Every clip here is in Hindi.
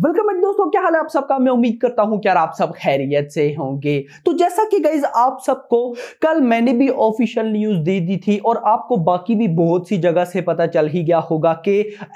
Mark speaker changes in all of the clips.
Speaker 1: वेलकम एट दोस्तों क्या हाल है आप सबका मैं उम्मीद करता हूं कि यार आप सब खैरियत से होंगे तो जैसा कि गाइज आप सबको कल मैंने भी ऑफिशियल न्यूज दे दी थी और आपको बाकी भी बहुत सी जगह से पता चल ही गया होगा कि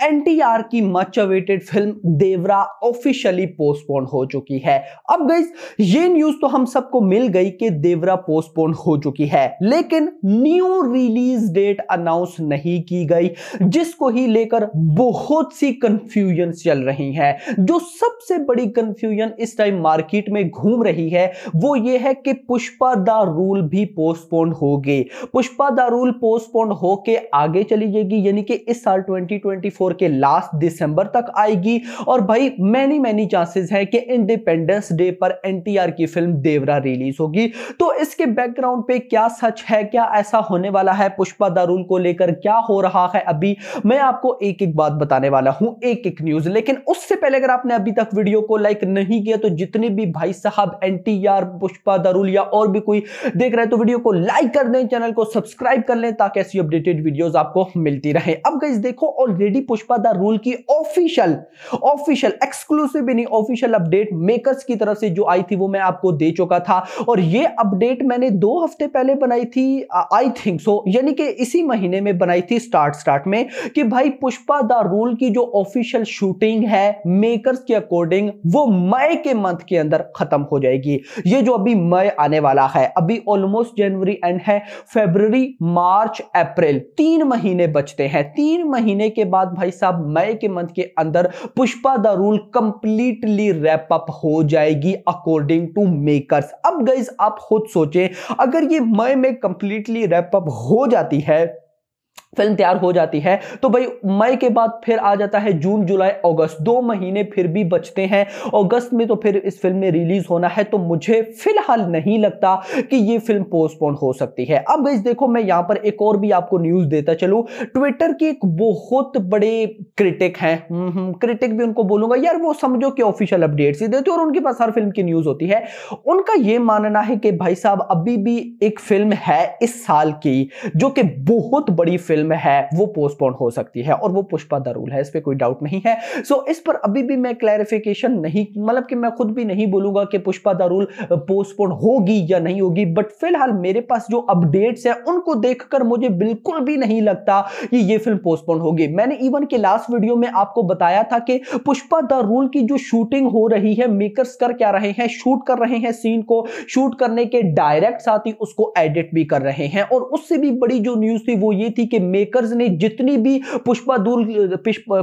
Speaker 1: एनटीआर की much awaited film Devara officially postpone हो चुकी है अब गाइज ये न्यूज तो हम सबको मिल गई कि देवरा पोस्टपोन हो चुकी है लेकिन न्यू रिलीज डेट अनाउंस नहीं की गई जिसको ही लेकर बहुत सी कंफ्यूजन चल रही है जो सबसे बड़ी कंफ्यूजन इस टाइम मार्केट में घूम रही है वो ये है कि पुष्पा द रूल भी पोस्टपोन हो गई पुष्पा द रूल पोस्टपोन होके आगे चली जाएगी यानी कि इस साल 2024 के लास्ट दिसंबर तक आएगी और भाई मैनी मैनी चांसेस है कि इंडिपेंडेंस डे पर एनटीआर की फिल्म देवरा रिलीज होगी तो इसके बैकग्राउंड पे क्या सच है क्या ऐसा होने वाला है पुष्पा दारूल को लेकर क्या हो रहा है अभी मैं आपको एक एक बात बताने वाला हूं एक एक न्यूज लेकिन उससे पहले अगर आप आपने अभी तक वीडियो को लाइक नहीं किया तो जितने भी भाई साहब एन टी आर पुष्पा दरुल या और भी कोई देख रहे हैं तो वीडियो को लाइक कर दें चैनल को सब्सक्राइब कर लें ताकि ऐसी अपडेटेड वीडियोज आपको मिलती रहे अब गई देखो ऑलरेडी पुष्पा द रूल की ऑफिशियल ऑफिशियल एक्सक्लूसिव इन ऑफिशियल अपडेट मेकर्स की तरफ से जो आई थी वो मैं आपको दे चुका था और ये अपडेट मैंने दो हफ्ते पहले बनाई थी आई थिंक सो यानी कि इसी महीने में बनाई थी स्टार्ट स्टार्ट में कि भाई पुष्पा द रूल की जो ऑफिशियल शूटिंग है मेक मेकर्स के अकॉर्डिंग वो मई के मंथ के अंदर खत्म हो जाएगी ये जो अभी मई आने वाला है अभी ऑलमोस्ट जनवरी एंड है फेबररी मार्च अप्रैल तीन महीने बचते हैं तीन महीने के बाद भाई साहब मई के मंथ के अंदर Pushpa the rule completely wrap up हो जाएगी अकॉर्डिंग टू मेकर्स अब गाइज आप खुद सोचें अगर ये मई में कंप्लीटली रैप अप हो जाती है फिल्म तैयार हो जाती है तो भाई मई के बाद फिर आ जाता है जून जुलाई अगस्त दो महीने फिर भी बचते हैं अगस्त में तो फिर इस फिल्म में रिलीज होना है तो मुझे फिलहाल नहीं लगता कि ये फिल्म पोस्टपोन हो सकती है अब इस देखो मैं यहाँ पर एक और भी आपको न्यूज देता चलूँ ट्विटर के एक बहुत बड़े क्रिटिक हैं हम्म, हम्म, क्रिटिक भी उनको बोलूंगा यार वो समझो कि ऑफिशियल अपडेट्स ही देते और उनके पास हर फिल्म की न्यूज होती है उनका ये मानना है कि भाई साहब अभी भी एक फिल्म है इस साल की जो कि बहुत बड़ी फिल्म फिल्म है वो पोस्टपोन हो सकती है और वो पुष्पा द रूल है इस पर कोई डाउट नहीं है सो इस पर अभी भी मैं क्लैरिफिकेशन नहीं मतलब कि मैं खुद भी नहीं बोलूंगा कि पुष्पा द रूल पोस्टपोन होगी या नहीं होगी बट फिलहाल मेरे पास जो अपडेट्स है उनको देखकर मुझे बिल्कुल भी नहीं लगता कि ये फिल्म पोस्टपोन होगी मैंने इवन के लास्ट वीडियो में आपको बताया था कि पुष्पा द रूल की जो शूटिंग हो रही है मेकर्स कर क्या रहे हैं शूट कर रहे हैं सीन को शूट करने के डायरेक्ट साथ ही उसको एडिट भी कर रहे हैं और उससे भी बड़ी जो न्यूज थी वो ये थी कि मेकर्स ने जितनी भी Pushpa the rule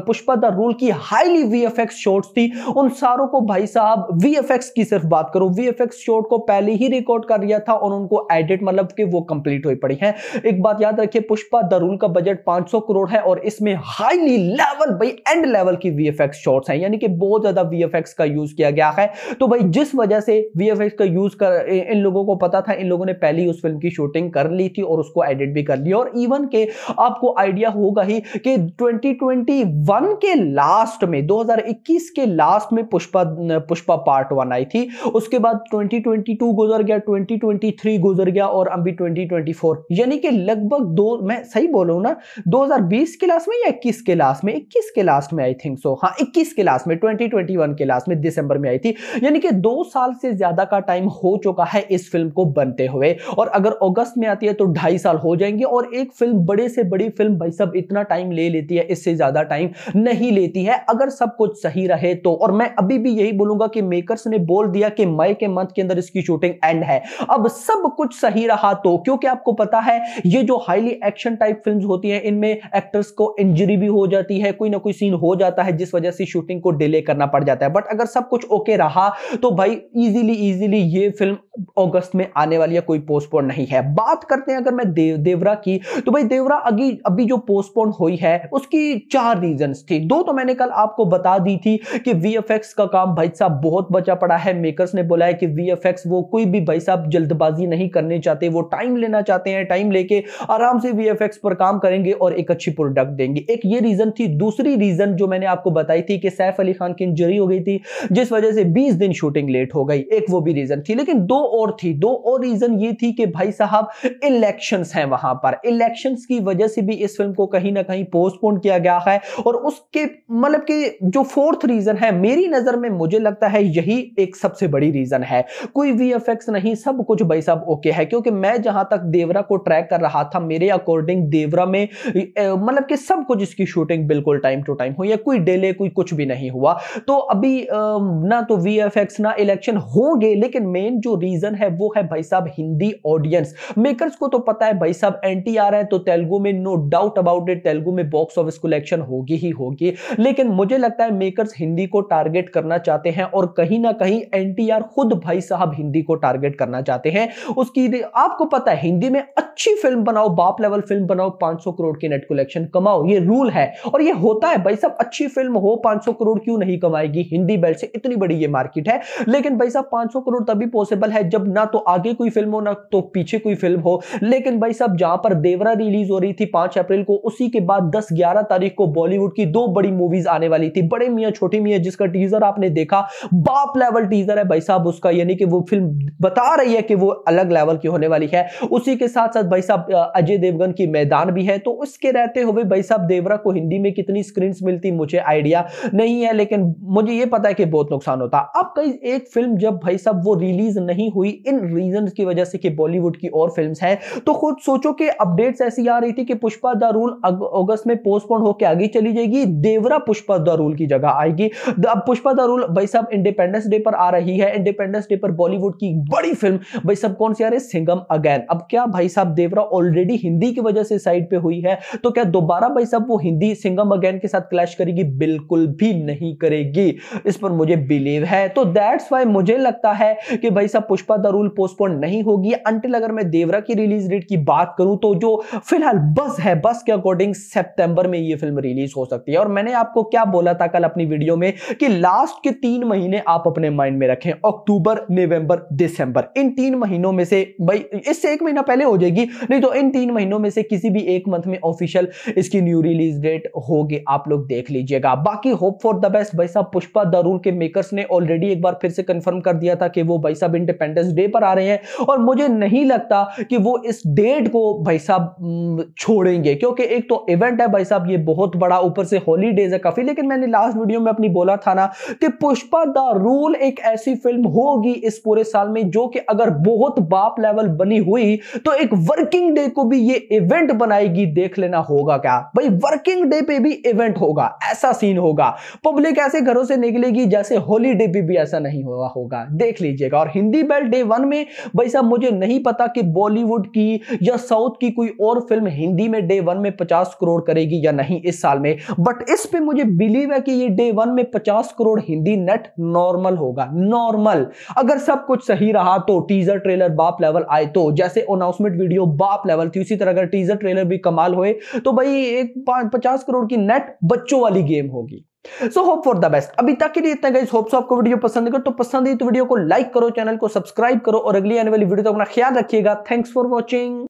Speaker 1: Pushpa the rule की हाईली वी एफ शॉट्स थी उन सारों को भाई साहब वी की सिर्फ बात करो वी शॉट को पहले ही रिकॉर्ड कर लिया था और उनको एडिट मतलब कि वो कंप्लीट हो पड़ी है एक बात याद रखिए पुष्पा द रूल का बजट 500 करोड़ है और इसमें हाईली लेवल भाई एंड लेवल की वी एफ शॉट्स हैं यानी कि बहुत ज्यादा वी का यूज किया गया है तो भाई जिस वजह से वी का यूज कर इन लोगों को पता था इन लोगों ने पहले ही उस फिल्म की शूटिंग कर ली थी और उसको एडिट भी कर लिया और इवन के आपको आइडिया होगा ही कि 2021 के लास्ट में 2021 के लास्ट में पुष्पा पुष्पा पार्ट वन आई थी उसके बाद 2022 गुजर गया 2023 गुजर गया और अभी 2024 यानी कि लगभग दो मैं सही बोलूँ ना 2020 के लास्ट में या 21 के लास्ट में 21 के लास्ट में आई थिंक सो हाँ 21 के लास्ट में 2021 के लास्ट में दिसंबर में आई थी यानी कि दो साल से ज्यादा का टाइम हो चुका है इस फिल्म को बनते हुए और अगर अगस्त में आती है तो ढाई साल हो जाएंगे और एक फिल्म बड़े से बड़ी फिल्म भाई सब इतना टाइम ले लेती है इससे ज्यादा टाइम नहीं लेती है अगर सब कुछ सही रहे तो और मैं अभी भी यही बोलूंगा कि मेकर्स ने बोल दिया कि मई के मंथ के अंदर इसकी शूटिंग एंड है अब सब कुछ सही रहा तो क्योंकि आपको पता है ये जो हाईली एक्शन टाइप फिल्म होती है इनमें एक्टर्स को इंजरी भी हो जाती है कोई ना कोई सीन हो जाता है जिस वजह से शूटिंग को डिले करना पड़ जाता है बट अगर सब कुछ ओके रहा तो भाई इजीली इजीली ये फिल्म अगस्त में आने वाली है कोई पोस्टपोन नहीं है बात करते हैं अगर मैं देव देवरा की तो भाई देवरा अभी अभी जो पोस्टपोन हुई है उसकी चार रीजन थी दो तो मैंने कल आपको बता दी थी कि वी का काम भाई साहब बहुत बचा पड़ा है मेकर्स ने बोला है कि वी वो कोई भी भाई साहब जल्दबाजी नहीं करने चाहते वो टाइम लेना चाहते हैं टाइम लेके आराम से वी पर काम करेंगे और एक अच्छी प्रोडक्ट देंगे एक ये रीजन थी दूसरी रीजन जो मैंने आपको बताई थी कि सैफ अली खान की इंजरी हो गई थी जिस वजह से बीस दिन शूटिंग लेट हो गई एक वो भी रीजन थी लेकिन दो और थी दो और रीजन ये थी कि भाई साहब इलेक्शन है वहां पर इलेक्शन की वजह से भी इस फिल्म को कहीं ना कहीं पोस्टपोन किया गया है और उसके मतलब कि जो फोर्थ रीजन है मेरी नजर में मुझे लगता है यही एक सबसे बड़ी रीजन है कोई वी नहीं सब कुछ भाई सब ओके है क्योंकि मैं जहां तक देवरा को ट्रैक कर रहा था मेरे अकॉर्डिंग देवरा में मतलब कि सब कुछ इसकी शूटिंग बिल्कुल टाइम टू टाइम हुई है कोई डिले कोई कुछ भी नहीं हुआ तो अभी ना तो वी ना इलेक्शन होंगे लेकिन मेन जो रीजन है वो है भाई साहब हिंदी ऑडियंस मेकर्स को तो पता है भाई साहब एनटीआर है तो तेलुगु में में no doubt about it Telugu में बॉक्स ऑफिस कलेक्शन होगी ही होगी लेकिन मुझे लगता है मेकर्स हिंदी को टारगेट करना चाहते हैं और कहीं ना कहीं एनटीआर खुद भाई साहब हिंदी को टारगेट करना चाहते हैं उसकी आपको पता है हिंदी में अच्छी फिल्म बनाओ बाप लेवल फिल्म बनाओ 500 करोड़ की नेट कलेक्शन कमाओ ये रूल है और ये होता है भाई साहब अच्छी फिल्म हो 500 करोड़ क्यों नहीं कमाएगी हिंदी बेल्ट से इतनी बड़ी ये मार्केट है लेकिन भाई साहब 500 करोड़ तभी पॉसिबल है जब ना तो आगे कोई फिल्म हो ना तो पीछे कोई फिल्म हो लेकिन भाई साहब जहां पर देवरा रिलीज हो रही थी पांच अप्रैल को उसी के बाद दस ग्यारह तारीख को बॉलीवुड की दो बड़ी मूवीज आने वाली थी बड़े मियाँ छोटी मियाँ जिसका टीजर आपने देखा बाप लेवल टीजर है भाई साहब उसका यानी कि वो फिल्म बता रही है कि वो अलग लेवल की होने वाली है उसी के साथ साथ भाई साहब अजय देवगन की मैदान भी है तो उसके रहते हुए भाई साहब देवरा को हिंदी में कितनी स्क्रीन मिलती मुझे आइडिया नहीं है लेकिन मुझे ये पता है कि बहुत नुकसान होता अब कई एक फिल्म जब भाई साहब वो रिलीज नहीं हुई इन रीजन की वजह से कि बॉलीवुड की और फिल्म है तो खुद सोचो कि अपडेट्स ऐसी आ रही थी कि पुष्पा द रूल अगस्त में पोस्टपोन होकर आगे चली जाएगी देवरा पुष्पा द रूल की जगह आएगी अब पुष्पा द रूल भाई साहब इंडिपेंडेंस डे पर आ रही है इंडिपेंडेंस डे पर बॉलीवुड की बड़ी फिल्म भाई साहब कौन सी आ रही है सिंगम अगैन अब क्या भाई साहब देवरा ऑलरेडी हिंदी की वजह से साइड पर हुई है तो क्या दोबारा भाई साहब वो हिंदी सिंगम अगैन के साथ क्लैश करेगी बिल्कुल भी नहीं करेगी इस पर मुझे बिलीव है तो दैट्स वाई मुझे लगता है कि भाई साहब पुष्पा द रूल पोस्टपोन नहीं होगी अंटिल अगर मैं देवरा की रिलीज डेट की बात करूं तो जो फिलहाल बस है बस के अकॉर्डिंग सितंबर में ये फिल्म रिलीज हो सकती है और मैंने आपको क्या बोला था कल अपनी वीडियो में कि लास्ट के तीन महीने आप अपने माइंड में रखें अक्टूबर नवंबर दिसंबर इन तीन महीनों में से भाई इससे एक महीना पहले हो जाएगी नहीं तो इन तीन महीनों में से किसी भी एक मंथ में ऑफिशियल इसकी न्यू रिलीज डेट होगी आप लोग देख लीजिएगा बाकी होप फॉर द बेस्ट भाई साहब पुष्पा द रूल के मेकर्स ने ऑलरेडी एक बार फिर से कंफर्म कर दिया था कि वो भाई साहब इंडिपेंडेंस डे पर आ रहे हैं और मुझे नहीं लगता कि वो इस डेट को भाई साहब छोड़ेंगे क्योंकि एक तो इवेंट है भाई साहब ये बहुत बड़ा ऊपर से हॉलीडेज है काफी लेकिन मैंने लास्ट वीडियो में अपनी बोला था ना कि पुष्पा द रूल एक ऐसी फिल्म होगी इस पूरे साल में जो कि अगर बहुत बाप लेवल बनी हुई तो एक वर्किंग डे को भी ये इवेंट बनाएगी देख लेना होगा क्या भाई वर्किंग डे पे भी इवेंट होगा ऐसा सीन होगा पब्लिक ऐसे घरों से निकलेगी जैसे हॉलीडे पे भी ऐसा नहीं हुआ होगा देख लीजिएगा और हिंदी बेल्ट डे वन में भाई साहब मुझे नहीं पता कि बॉलीवुड की या साउथ की कोई और फिल्म हिंदी हिंदी में डे वन में पचास करोड़ करेगी या नहीं इस साल में बट इस पे मुझे बिलीव है कि ये डे वन में पचास करोड़ हिंदी नेट नॉर्मल होगा नॉर्मल अगर सब कुछ सही रहा तो टीजर ट्रेलर बाप लेवल आए तो जैसे अनाउंसमेंट वीडियो बाप लेवल थी उसी तरह अगर टीजर ट्रेलर भी कमाल हुए तो भाई एक पचास करोड़ की नेट बच्चों वाली गेम होगी so hope for the best अभी तक के लिए इतना गाइस सो आपको वीडियो पसंद आएगा तो पसंद आई तो वीडियो को लाइक करो चैनल को सब्सक्राइब करो और अगली आने वाली वीडियो तो अपना ख्याल रखिएगा थैंक्स फॉर वॉचिंग